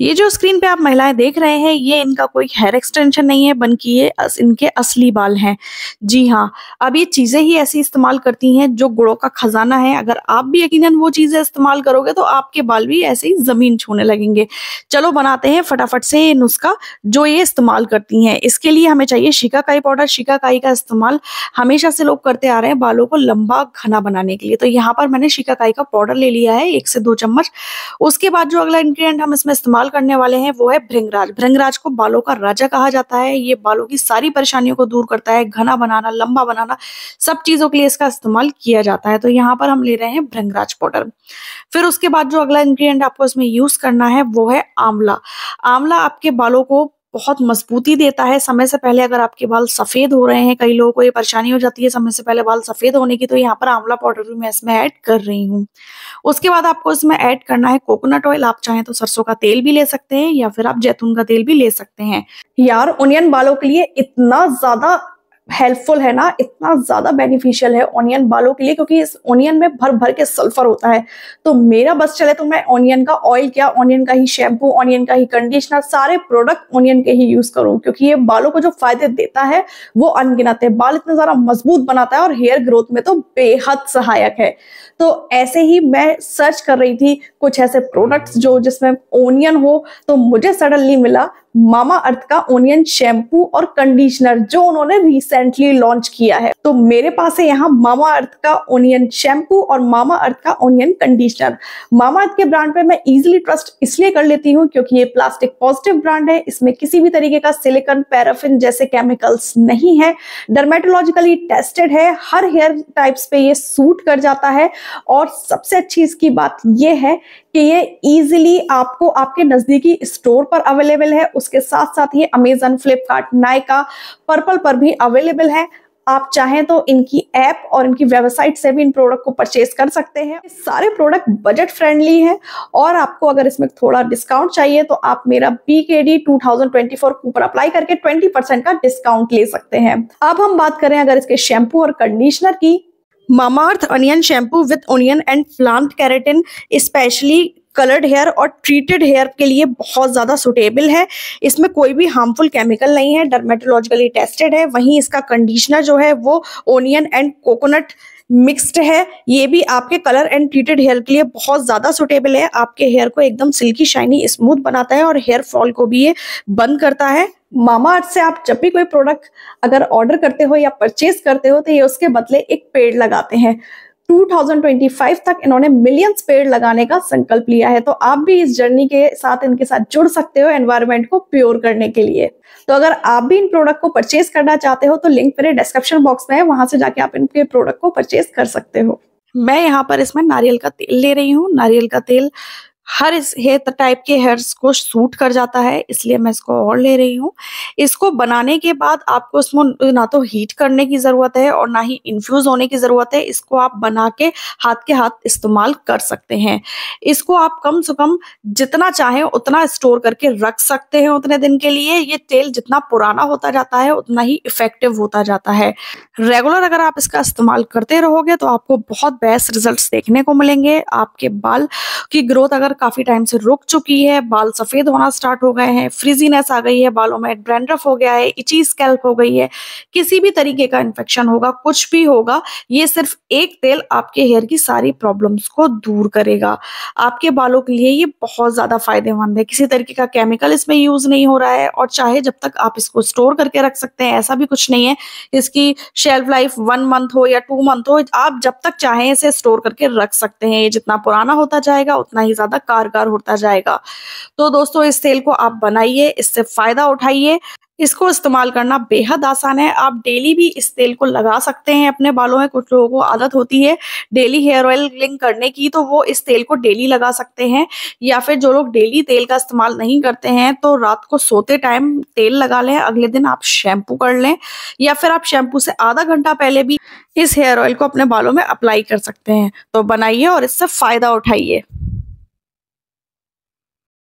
ये जो स्क्रीन पे आप महिलाएं देख रहे हैं ये इनका कोई हेयर एक्सटेंशन नहीं है बल्कि ये अस, इनके असली बाल हैं जी हाँ अब ये चीज़ें ही ऐसी इस्तेमाल करती हैं जो गुड़ों का खजाना है अगर आप भी यकीनन वो चीज़ें इस्तेमाल करोगे तो आपके बाल भी ऐसे ही ज़मीन छूने लगेंगे चलो बनाते हैं फटाफट से ये नुस्खा जो ये इस्तेमाल करती है इसके लिए हमें चाहिए शिकाकाई पाउडर शिकाकाई का इस्तेमाल हमेशा से लोग करते आ रहे हैं बालों को लंबा घना बनाने के लिए तो यहाँ पर मैंने शिकाकाई का पाउडर ले लिया है एक से दो चम्मच उसके बाद जो अगला इंग्रीडियंट हम इसमें इस्तेमाल सवाल करने वाले हैं वो है भृंगराज भृंगराज को बालों का राजा कहा जाता है ये बालों की सारी परेशानियों को दूर करता है घना बनाना लंबा बनाना सब चीज़ों के लिए इसका इस्तेमाल किया जाता है तो यहाँ पर हम ले रहे हैं भृंगराज पाउडर फिर उसके बाद जो अगला इंग्रीडियंट आपको इसमें यूज़ करना है वो है आंवला आंवला आपके बालों को बहुत मजबूती देता है समय से पहले अगर आपके बाल सफ़ेद हो रहे हैं कई लोगों को ये परेशानी हो जाती है समय से पहले बाल सफ़ेद होने की तो यहाँ पर आंवला पाउडर भी मैं इसमें ऐड कर रही हूँ उसके बाद आपको इसमें ऐड करना है कोकोनट ऑयल आप चाहें तो सरसों का तेल भी ले सकते हैं या फिर आप जैतून का तेल भी ले सकते हैं यार ओनियन बालों के लिए इतना ज़्यादा हेल्पफुल है ना इतना ज़्यादा बेनिफिशियल है ऑनियन बालों के लिए क्योंकि इस ऑनियन में भर भर के सल्फर होता है तो मेरा बस चले तो मैं ऑनियन का ऑयल क्या ऑनियन का ही शैम्पू ऑनियन का ही कंडीशनर सारे प्रोडक्ट ऑनियन के ही यूज़ करूँ क्योंकि ये बालों को जो फायदे देता है वो अनगिनत है बाल इतना ज़्यादा मजबूत बनाता है और हेयर ग्रोथ में तो बेहद सहायक है तो ऐसे ही मैं सर्च कर रही थी कुछ ऐसे प्रोडक्ट्स जो जिसमें ओनियन हो तो मुझे सडनली मिला मामा अर्थ का ओनियन शैम्पू और कंडीशनर जो उन्होंने रिसेंटली लॉन्च किया है तो मेरे पास है यहाँ मामा अर्थ का ओनियन शैम्पू और मामा अर्थ का ओनियन कंडीशनर मामा अर्थ के ब्रांड पे मैं इजिली ट्रस्ट इसलिए कर लेती हूँ क्योंकि ये प्लास्टिक पॉजिटिव ब्रांड है इसमें किसी भी तरीके का सिलिकन पैराफिन जैसे केमिकल्स नहीं है डरमेटोलॉजिकली टेस्टेड है हर हेयर टाइप्स पे ये सूट कर जाता है और सबसे अच्छी इसकी बात यह है कि ये इजीली आपको आपके नजदीकी स्टोर पर अवेलेबल है उसके साथ साथ ये अमेजन फ्लिपकार्ट नायका पर्पल पर भी अवेलेबल है आप चाहें तो इनकी ऐप और इनकी वेबसाइट से भी इन प्रोडक्ट को परचेज कर सकते हैं सारे प्रोडक्ट बजट फ्रेंडली हैं और आपको अगर इसमें थोड़ा डिस्काउंट चाहिए तो आप मेरा बी के डी टू कूपन अप्लाई करके 20% का डिस्काउंट ले सकते हैं अब हम बात करें अगर इसके शैम्पू और कंडीशनर की Mamaearth onion shampoo with onion and plant keratin specially coloured hair और ट्रीटेड हेयर के लिए बहुत ज़्यादा सुटेबल है इसमें कोई भी हार्मफुल केमिकल नहीं है डर्मेटोलॉजिकली टेस्टेड है वहीं इसका कंडीशनर जो है वो ओनियन एंड कोकोनट मिक्स्ड है ये भी आपके कलर एंड ट्रीटेड हेयर के लिए बहुत ज़्यादा सुटेबल है आपके हेयर को एकदम सिल्की शाइनी स्मूथ बनाता है और हेयर फॉल को भी ये बंद करता है मामा अर्थ से आप जब भी कोई प्रोडक्ट अगर ऑर्डर करते हो या परचेज करते हो तो ये उसके बदले एक पेड़ लगाते हैं 2025 तक इन्होंने मिलियंस पेड़ लगाने का संकल्प लिया है तो आप भी इस जर्नी के साथ इनके साथ जुड़ सकते हो एनवायरमेंट को प्योर करने के लिए तो अगर आप भी इन प्रोडक्ट को परचेज करना चाहते हो तो लिंक मेरे डिस्क्रिप्शन बॉक्स में है वहां से जाके आप इनके प्रोडक्ट को परचेज कर सकते हो मैं यहाँ पर इसमें नारियल का तेल ले रही हूँ नारियल का तेल हर इस हेयर टाइप के हेयर्स को सूट कर जाता है इसलिए मैं इसको और ले रही हूँ इसको बनाने के बाद आपको इसमें ना तो हीट करने की ज़रूरत है और ना ही इन्फ्यूज़ होने की ज़रूरत है इसको आप बना के हाथ के हाथ इस्तेमाल कर सकते हैं इसको आप कम से कम जितना चाहें उतना स्टोर करके रख सकते हैं उतने दिन के लिए ये तेल जितना पुराना होता जाता है उतना ही इफेक्टिव होता जाता है रेगुलर अगर आप इसका इस्तेमाल करते रहोगे तो आपको बहुत बेस्ट रिजल्ट देखने को मिलेंगे आपके बाल की ग्रोथ अगर काफ़ी टाइम से रुक चुकी है बाल सफ़ेद होना स्टार्ट हो गए हैं फ्रिजीनेस आ गई है बालों में ड्रेंड्रफ हो गया है इची स्कैल्प हो गई है किसी भी तरीके का इन्फेक्शन होगा कुछ भी होगा ये सिर्फ एक तेल आपके हेयर की सारी प्रॉब्लम्स को दूर करेगा आपके बालों के लिए ये बहुत ज़्यादा फायदेमंद है किसी तरीके का केमिकल इसमें यूज़ नहीं हो रहा है और चाहे जब तक आप इसको स्टोर करके रख सकते हैं ऐसा भी कुछ नहीं है इसकी शेल्फ लाइफ वन मंथ हो या टू मंथ हो आप जब तक चाहें इसे स्टोर करके रख सकते हैं ये जितना पुराना होता जाएगा उतना ही ज़्यादा कारगर होता जाएगा तो दोस्तों इस तेल को आप बनाइए इससे फ़ायदा उठाइए इसको इस्तेमाल करना बेहद आसान है आप डेली भी इस तेल को लगा सकते हैं अपने बालों में कुछ लोगों को आदत होती है डेली हेयर ऑयल लिंक करने की तो वो इस तेल को डेली लगा सकते हैं या फिर जो लोग डेली तेल का इस्तेमाल नहीं करते हैं तो रात को सोते टाइम तेल लगा लें अगले दिन आप शैम्पू कर लें या फिर आप शैम्पू से आधा घंटा पहले भी इस हेयर ऑयल को अपने बालों में अप्लाई कर सकते हैं तो बनाइए और इससे फ़ायदा उठाइए